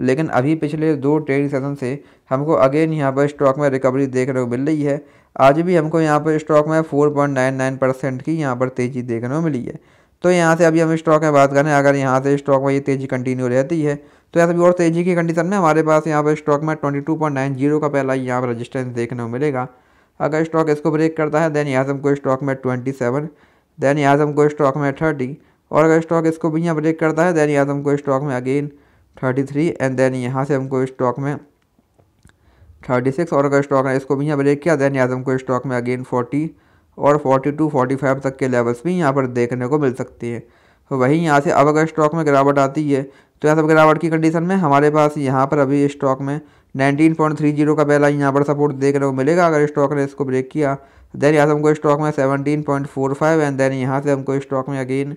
लेकिन अभी पिछले दो ट्रेडिंग सेशन से हमको अगेन यहाँ पर स्टॉक में रिकवरी देखने को मिल रही है आज भी हमको यहाँ पर स्टॉक में four point nine nine percent की यहाँ पर तेज़ी देखने को मिली है तो यहाँ से अभी हम स्टॉक में बात करें अगर यहाँ से स्टॉक में ये तेज़ी कंटिन्यू रहती है तो ऐसे भी और तेज़ी की कंडीशन में हमारे पास यहाँ पर स्टॉक में ट्वेंटी का पहला यहाँ पर रजिस्टेंस देखने को मिलेगा अगर स्टॉक इसको ब्रेक करता है देन यहाँ से हमको स्टॉक में ट्वेंटी देन यहाँ से हमको स्टॉक में थर्टी और अगर स्टॉक इसको भी यहाँ ब्रेक करता है देन यहाँ से हमको स्टॉक में again thirty three and then यहाँ से हमको स्टॉक में थर्टी सिक्स और अगर स्टॉक है इसको भी यहाँ ब्रेक किया देन यहाँ से हमको स्टॉक में अगेन फोर्टी और फोर्टी टू फोर्टी फाइव तक के लेवल्स भी यहाँ पर देखने को मिल सकती है तो वहीं यहाँ से अब अगर स्टॉक में गिरावट आती है तो यहाँ सब गिरावट की कंडीशन में हमारे पास यहाँ पर अभी स्टॉक में नाइनटीन पॉइंट थ्री जीरो का पहला यहाँ पर सपोर्ट देखने को मिलेगा अगर स्टॉक ने इसको ब्रेक किया देन यहाँ से हमको स्टॉक में seventeen point four five and then यहाँ से हमको स्टॉक में अगेन